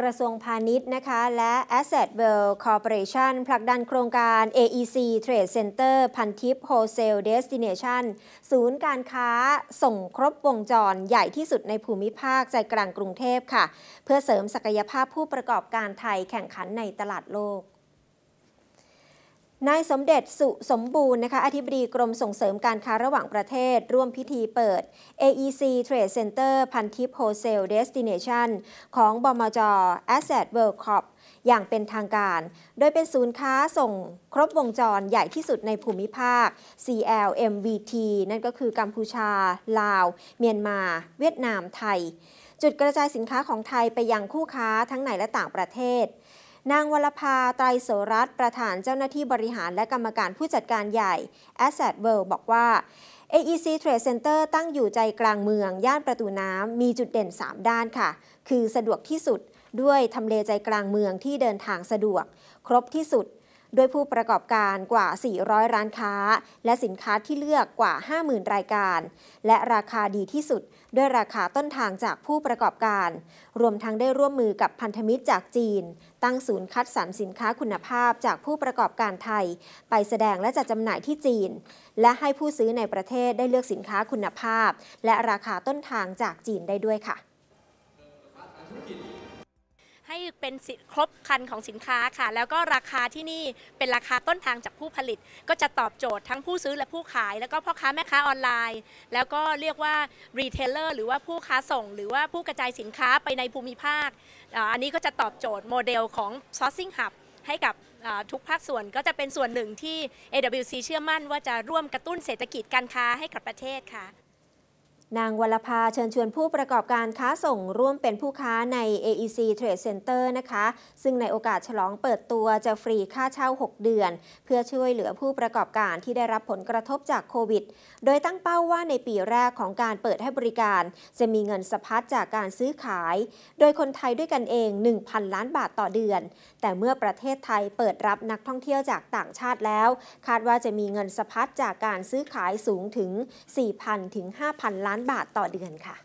กระทรวงพาณิชย์นะคะ และ Asset Well Corporation ผลักดันโครงการ AEC Trade Center พันทิป Wholesale Destination ศูนย์การค้าส่งครบวงจรใหญ่ที่สุดในภูมิภาคใจกลางกรุงเทพค่ะ เพื่อเสริมศักยภาพผู้ประกอบการไทยแข่งขันในตลาดโลกนายสมเด็จสุสมบูรณ์นะคะอธิบดีกรมส่งเสริมการค้าระหว่างประเทศ ร่วมพิธีเปิด AEC Trade Center พันทิพโฮเซลเดสติเนชันของบมจ Asset World Corp อย่างเป็นทางการ โดยเป็นศูนย์ค้าส่งครบวงจรใหญ่ที่สุดในภูมิภาค CLMVT นั่นก็คือกัมพูชา ลาว เมียนมา เวียดนาม ไทย จุดกระจายสินค้าของไทยไปยังคู่ค้าทั้งในและต่างประเทศนางวรภาไตรโสรัตประธานเจ้าหน้าที่บริหารและกรรมการผู้จัดการใหญ่ Asset World บอกว่า AEC Trade Center ตั้งอยู่ใจกลางเมืองย่านประตูน้ำมีจุดเด่น 3 ด้านค่ะ คือสะดวกที่สุดด้วยทำเลใจกลางเมืองที่เดินทางสะดวก ครบที่สุดด้วยผู้ประกอบการกว่า 400 ร้านค้า และสินค้าที่เลือกกว่า 50,000 รายการ และราคาดีที่สุด ด้วยราคาต้นทางจากผู้ประกอบการ รวมทั้งได้ร่วมมือกับพันธมิตรจากจีน ตั้งศูนย์คัดสรรสินค้าคุณภาพจากผู้ประกอบการไทย ไปแสดงและจัดจำหน่ายที่จีน และให้ผู้ซื้อในประเทศได้เลือกสินค้าคุณภาพ และราคาต้นทางจากจีนได้ด้วยค่ะเป็นครบคันของสินค้าค่ะ แล้วก็ราคาที่นี่เป็นราคาต้นทางจากผู้ผลิต ก็จะตอบโจทย์ทั้งผู้ซื้อและผู้ขาย แล้วก็พ่อค้าแม่ค้าออนไลน์ แล้วก็เรียกว่ารีเทลเลอร์หรือว่าผู้ค้าส่ง หรือว่าผู้กระจายสินค้าไปในภูมิภาคอันนี้ก็จะตอบโจทย์โมเดลของ sourcing hub ให้กับทุกภาคส่วนก็จะเป็นส่วนหนึ่งที่ AWC เชื่อมั่นว่าจะร่วมกระตุ้นเศรษฐกิจการค้าให้กับประเทศค่ะนางวลภาเชิญชวนผู้ประกอบการค้าส่งร่วมเป็นผู้ค้าใน AEC Trade Center นะคะ ซึ่งในโอกาสฉลองเปิดตัวจะฟรีค่าเช่า 6 เดือน เพื่อช่วยเหลือผู้ประกอบการที่ได้รับผลกระทบจากโควิด โดยตั้งเป้าว่าในปีแรกของการเปิดให้บริการ จะมีเงินสะพัดจากการซื้อขาย โดยคนไทยด้วยกันเอง 1,000 ล้านบาทต่อเดือน แต่เมื่อประเทศไทยเปิดรับนักท่องเที่ยวจากต่างชาติแล้ว คาดว่าจะมีเงินสะพัดจากการซื้อขายสูงถึง4,000ถึง5,000ล้านานบาทต่อเดือนค่ะ